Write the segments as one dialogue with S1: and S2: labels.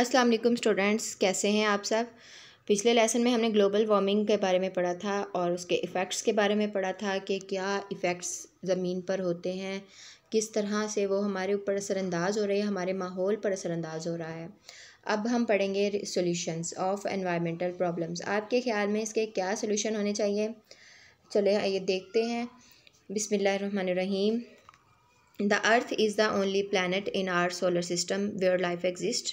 S1: अस्सलाम वालेकुम स्टूडेंट्स कैसे हैं आप सब पिछले लेसन में हमने ग्लोबल वार्मिंग के बारे में पढ़ा था और उसके इफ़ेक्ट्स के बारे में पढ़ा था कि क्या इफ़ेक्ट्स ज़मीन पर होते हैं किस तरह से वो हमारे ऊपर असरानंदाज हो रहे हैं हमारे माहौल पर असरानंदाज हो रहा है अब हम पढ़ेंगे सोल्यूशनस ऑफ एनवायरमेंटल प्रॉब्लम्स आपके ख्याल में इसके क्या सोल्यूशन होने चाहिए चले आइए देखते हैं बिसमीम the earth is the only planet in our solar system where life exist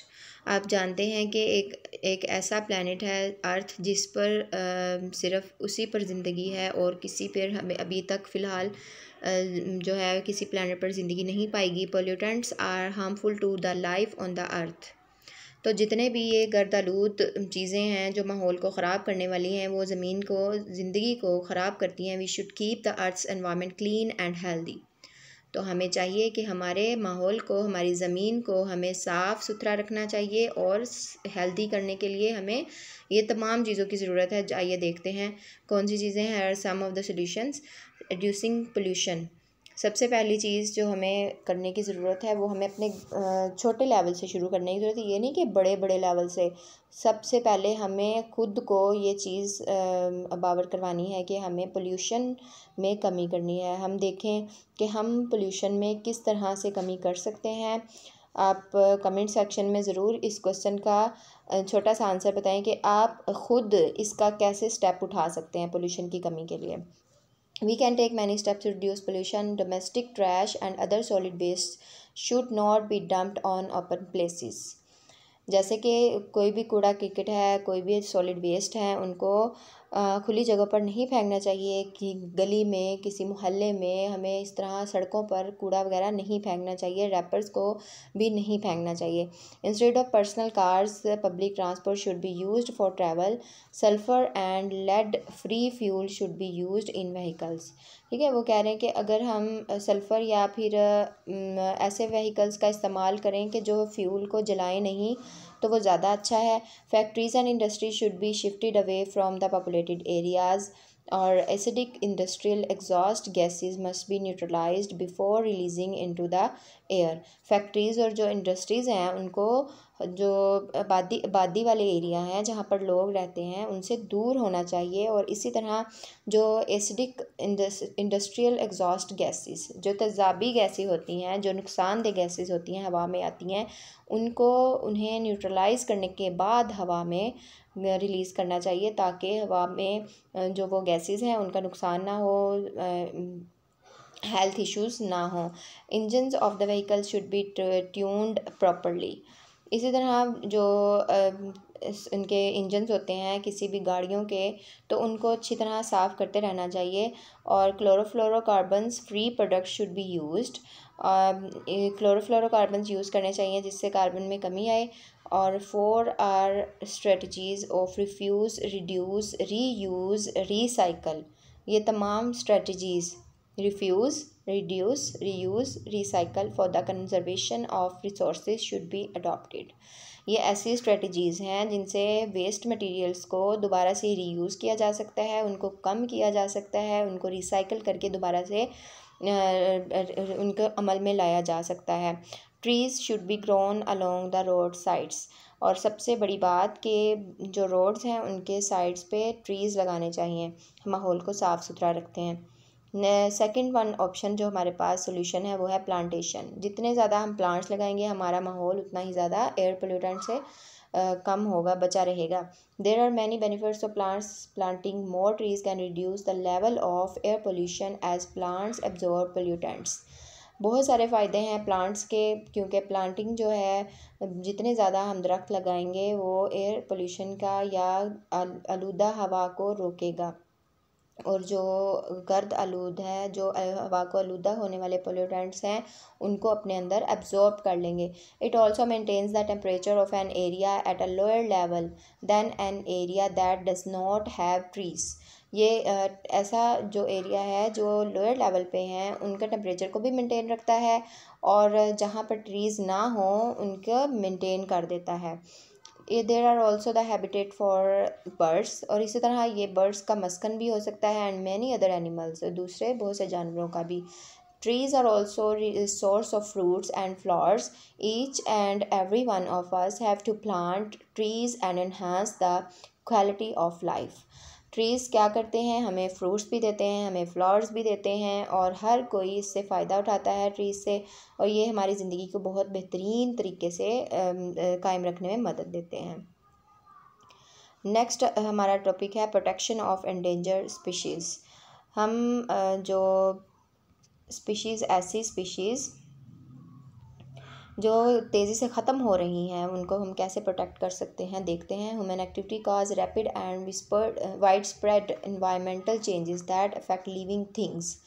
S1: आप जानते हैं कि एक एक ऐसा प्लानट है अर्थ जिस पर आ, सिर्फ उसी पर ज़िंदगी है और किसी पर हमें अभी तक फ़िलहाल जो है किसी प्लानट पर ज़िंदगी नहीं पाएगी pollutants are harmful to the life on the earth तो जितने भी ये गर्द आलूद चीज़ें हैं जो माहौल को ख़राब करने वाली हैं वो ज़मीन को ज़िंदगी को ख़राब करती हैं we should keep the earth's environment clean and healthy तो हमें चाहिए कि हमारे माहौल को हमारी ज़मीन को हमें साफ़ सुथरा रखना चाहिए और हेल्दी करने के लिए हमें ये तमाम चीज़ों की ज़रूरत है आइए देखते हैं कौन सी चीज़ें हैं some of the solutions reducing pollution सबसे पहली चीज़ जो हमें करने की ज़रूरत है वो हमें अपने छोटे लेवल से शुरू करने की ज़रूरत है ये नहीं कि बड़े बड़े लेवल से सबसे पहले हमें खुद को ये चीज़ बावर करवानी है कि हमें पोल्यूशन में कमी करनी है हम देखें कि हम पोल्यूशन में किस तरह से कमी कर सकते हैं आप कमेंट सेक्शन में ज़रूर इस क्वेश्चन का छोटा सा आंसर बताएं कि आप ख़ुद इसका कैसे स्टेप उठा सकते हैं पोल्यूशन की कमी के लिए we can take many steps to reduce pollution domestic trash and other solid waste should not be dumped on open places जैसे कि कोई भी कूड़ा क्रिकेट है कोई भी सॉलिड वेस्ट है उनको खुली जगह पर नहीं फेंकना चाहिए कि गली में किसी मोहल्ले में हमें इस तरह सड़कों पर कूड़ा वगैरह नहीं फेंकना चाहिए रैपर्स को भी नहीं फेंकना चाहिए instead of personal cars public transport should be use for travel sulphur and lead free fuel should be use in vehicles ठीक है वो कह रहे हैं कि अगर हम सल्फ़र या फिर ऐसे व्हीकल्स का इस्तेमाल करें कि जो फ्यूल को जलाएं नहीं तो वो ज़्यादा अच्छा है factories and industry should be shifted away from the populated areas और acidic industrial exhaust gases must be neutralised before releasing into the air factories और जो इंडस्ट्रीज़ हैं उनको जो आबादी आबादी वाले एरिया हैं जहाँ पर लोग रहते हैं उनसे दूर होना चाहिए और इसी तरह जो एसिडिक इंडस्ट्रियल एग्जॉस्ट गैसेस जो तेज़ाबी गैसें होती हैं जो नुकसानदेह गैसेस होती हैं हवा में आती हैं उनको उन्हें न्यूट्रलाइज़ करने के बाद हवा में रिलीज़ करना चाहिए ताकि हवा में जो वो गैसेस हैं उनका नुकसान ना हो हेल्थ इश्यूज़ ना हो engines of the vehicle should be tuned properly इसी तरह जो इनके इंजनस होते हैं किसी भी गाड़ियों के तो उनको अच्छी तरह साफ़ करते रहना चाहिए और chlorofluorocarbons free product should be used chlorofluorocarbons use करने चाहिए जिससे कार्बन में कमी आए और four R strategies of refuse reduce reuse recycle ये तमाम strategies refuse reduce, reuse, recycle for the conservation of resources should be adopted. ये ऐसी स्ट्रेटजीज़ हैं जिनसे वेस्ट मटेरियल्स को दोबारा से रीयूज़ किया जा सकता है उनको कम किया जा सकता है उनको रिसाइकल करके दोबारा से उनको अमल में लाया जा सकता है trees should be grown along the road sides और सबसे बड़ी बात कि जो रोड्स हैं उनके साइड्स पे ट्रीज़ लगाने चाहिए माहौल को साफ़ सुथरा रखते हैं सेकंड वन ऑप्शन जो हमारे पास सोल्यूशन है वो है प्लांटेशन जितने ज़्यादा हम प्लांट्स लगाएंगे हमारा माहौल उतना ही ज़्यादा एयर पोल्यूटेंट से कम होगा बचा रहेगा there are many benefits of plants planting more trees can reduce the level of air pollution as plants absorb pollutants बहुत सारे फ़ायदे हैं प्लांट्स के क्योंकि प्लांटिंग जो है जितने ज़्यादा हम दरख्त लगाएंगे वो एयर पोल्यूशन का या आलूदा हवा को रोकेगा और जो गर्द आलूद है जो हवा को आलूदा होने वाले पोल्यूटेंट्स हैं उनको अपने अंदर एब्जॉर्ब कर लेंगे it also maintains the temperature of an area at a lower level than an area that does not have trees ये ऐसा जो एरिया है जो लोअर लेवल पे हैं उनका टेम्परेचर को भी मेंटेन रखता है और जहाँ पर ट्रीज़ ना हो उनका मेंटेन कर देता है ये there are also the habitat for birds और इसी तरह ये बर्ड्स का मस्कन भी हो सकता है एंड मैनी अदर एनिमल्स दूसरे बहुत से जानवरों का भी trees are also source of fruits and flowers each and every one of us have to plant trees and enhance the quality of life trees क्या करते हैं हमें फ्रूट्स भी देते हैं हमें फ्लावर्स भी देते हैं और हर कोई इससे फ़ायदा उठाता है ट्रीज़ से और ये हमारी ज़िंदगी को बहुत बेहतरीन तरीके से कायम रखने में मदद देते हैं नेक्स्ट हमारा टॉपिक है प्रोटेक्शन ऑफ एंडेंजर स्पीशीज़ हम जो स्पीशीज़ ऐसी स्पीशीज़ जो तेज़ी से ख़त्म हो रही हैं उनको हम कैसे प्रोटेक्ट कर सकते हैं देखते हैं human activity cause rapid and wide spread environmental changes that affect living things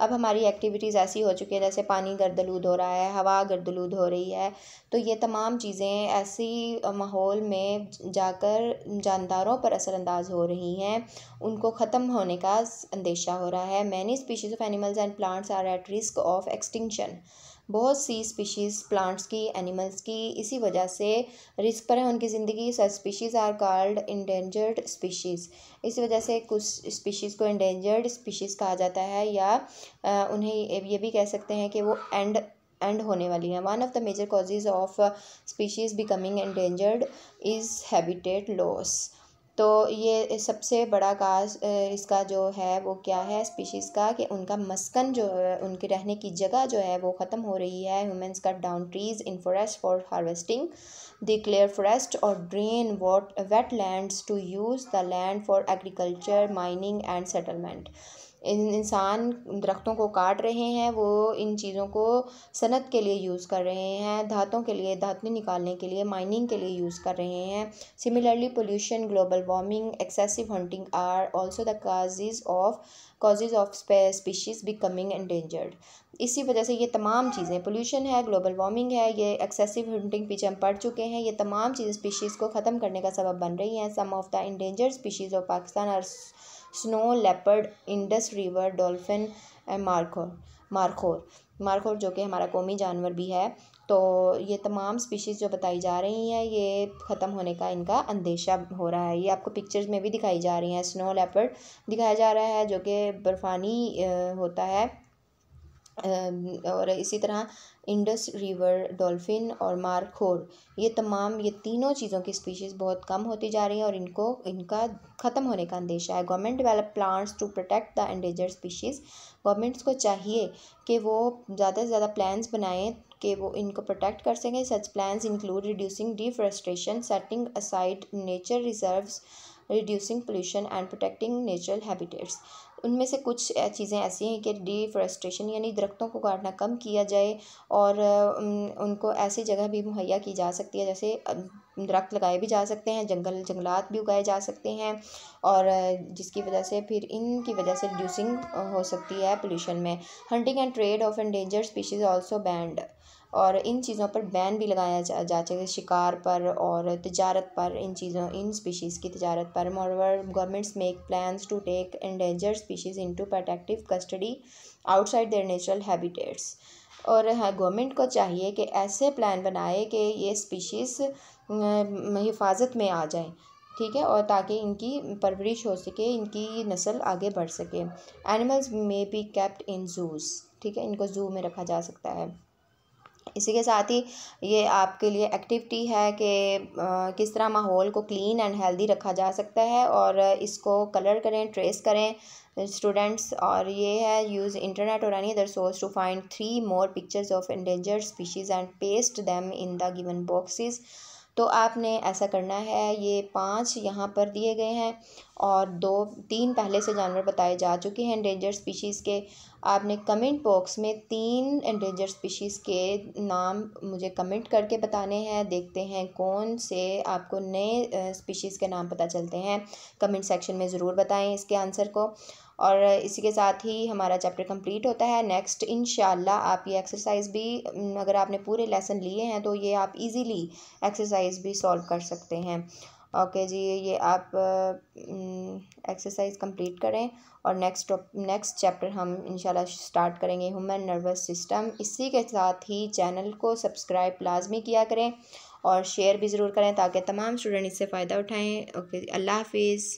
S1: अब हमारी एक्टिविटीज़ ऐसी हो चुकी है जैसे पानी गर्दलूद हो रहा है हवा गर्दलूद हो रही है तो ये तमाम चीज़ें ऐसी माहौल में जाकर जानदारों पर असरअंदाज हो रही हैं उनको ख़त्म होने का अंदेशा हो रहा है many species of animals and plants are at risk of extinction बहुत सी स्पीशीज़ प्लांट्स की एनिमल्स की इसी वजह से रिस्क पर है उनकी ज़िंदगी such species are called endangered species इसी वजह से कुछ स्पीशीज़ को इंडेंजर्ड स्पीशीज़ कहा जाता है या उन्हें ये भी कह सकते हैं कि वो एंड एंड होने वाली हैं one of the major causes of species becoming endangered is habitat loss तो ये सबसे बड़ा काज इसका जो है वो क्या है स्पीशीज़ का कि उनका मस्कन जो है उनके रहने की जगह जो है वो ख़त्म हो रही है humans cut down trees in forest for harvesting clear forest और drain what wet land to use the land for agriculture mining and settlement इंसान दरख्तों को काट रहे हैं वो इन चीज़ों को सनत के लिए यूज़ कर रहे हैं धातों के लिए धातु निकालने के लिए माइनिंग के लिए यूज़ कर रहे हैं similarly pollution global warming excessive hunting are also the causes of causes of species becoming endangered इसी वजह से ये तमाम चीज़ें पोल्यूशन है ग्लोबल वार्मिंग है ये एक्सेसिव हंटिंग पीछे हम पढ़ चुके हैं ये तमाम चीज़ें स्पीशीज़ को ख़त्म करने का सबब बन रही हैं some of the endangered species of Pakistan are snow leopard Indus river dolphin markhor markhor markhor जो कि हमारा कौमी जानवर भी है तो ये तमाम स्पीशीज़ जो बताई जा रही हैं ये ख़त्म होने का इनका अंदेशा हो रहा है ये आपको पिक्चर्स में भी दिखाई जा रही हैं स्नो लेपर्ड दिखाया जा रहा है जो कि बर्फ़ानी होता है और इसी तरह इंडस रिवर डॉल्फ़िन और मारखोर ये तमाम ये तीनों चीज़ों की स्पीशीज़ बहुत कम होती जा रही हैं और इनको इनका ख़त्म होने का अंदेशा है government develop plans to protect the endanger species governments को चाहिए कि वो ज़्यादा से ज़्यादा प्लान्स बनाएं कि वो इनको प्रोटेक्ट कर सकें such plans include reducing deforestation setting aside nature reserve reducing pollution and protecting natural habitats उनमें से कुछ चीज़ें ऐसी हैं कि डिफ्रेस्ट्रेशन यानी दरख्तों को काटना कम किया जाए और उनको ऐसी जगह भी मुहैया की जा सकती है जैसे दरख्त लगाए भी जा सकते हैं जंगल जंगलात भी उगाए जा सकते हैं और जिसकी वजह से फिर इनकी वजह से रिड्यूसिंग हो सकती है पोल्यूशन में hunting and trade of endanger species also banned और इन चीज़ों पर बैन भी लगाया जा जैसे शिकार पर और तजारत पर इन चीज़ों इन स्पीशीज़ की तजारत पर moreover governments make plans to take endanger species into protective custody outside their natural habitats और हाँ गवर्नमेंट को चाहिए कि ऐसे प्लान बनाए कि ये स्पीशीज़ हिफाजत में आ जाए ठीक है और ताकि इनकी परवरिश हो सके इनकी नस्ल आगे बढ़ सके animals may be kept in zoos ठीक है इनको जू में रखा जा सकता है इसी के साथ ही ये आपके लिए एक्टिविटी है कि किस तरह माहौल को क्लीन एंड हेल्दी रखा जा सकता है और इसको कलर करें ट्रेस करें स्टूडेंट्स और ये है यूज़ इंटरनेट और any other source to find three more pictures of endanger species and paste them in the given boxes तो आपने ऐसा करना है ये पांच यहाँ पर दिए गए हैं और दो तीन पहले से जानवर बताए जा चुके हैं इंडेंजर स्पीशीज़ के आपने कमेंट बॉक्स में तीन एंडेंजर स्पीशीज़ के नाम मुझे कमेंट करके बताने हैं देखते हैं कौन से आपको नए स्पीशीज़ के नाम पता चलते हैं कमेंट सेक्शन में ज़रूर बताएं इसके आंसर को और इसी के साथ ही हमारा चैप्टर कंप्लीट होता है नेक्स्ट इन आप ये एक्सरसाइज भी अगर आपने पूरे लेसन लिए हैं तो ये आप इजीली एक्सरसाइज भी सॉल्व कर सकते हैं ओके जी ये आप एक्सरसाइज कंप्लीट करें और नेक्स्ट नेक्स्ट चैप्टर हम इंशाल्लाह स्टार्ट करेंगे ह्यूमन नर्वस सिस्टम इसी के साथ ही चैनल को सब्सक्राइब लाजमी किया करें और शेयर भी ज़रूर करें ताकि तमाम स्टूडेंट इससे फ़ायदा उठाएँ ओके अल्लाह हाफिज़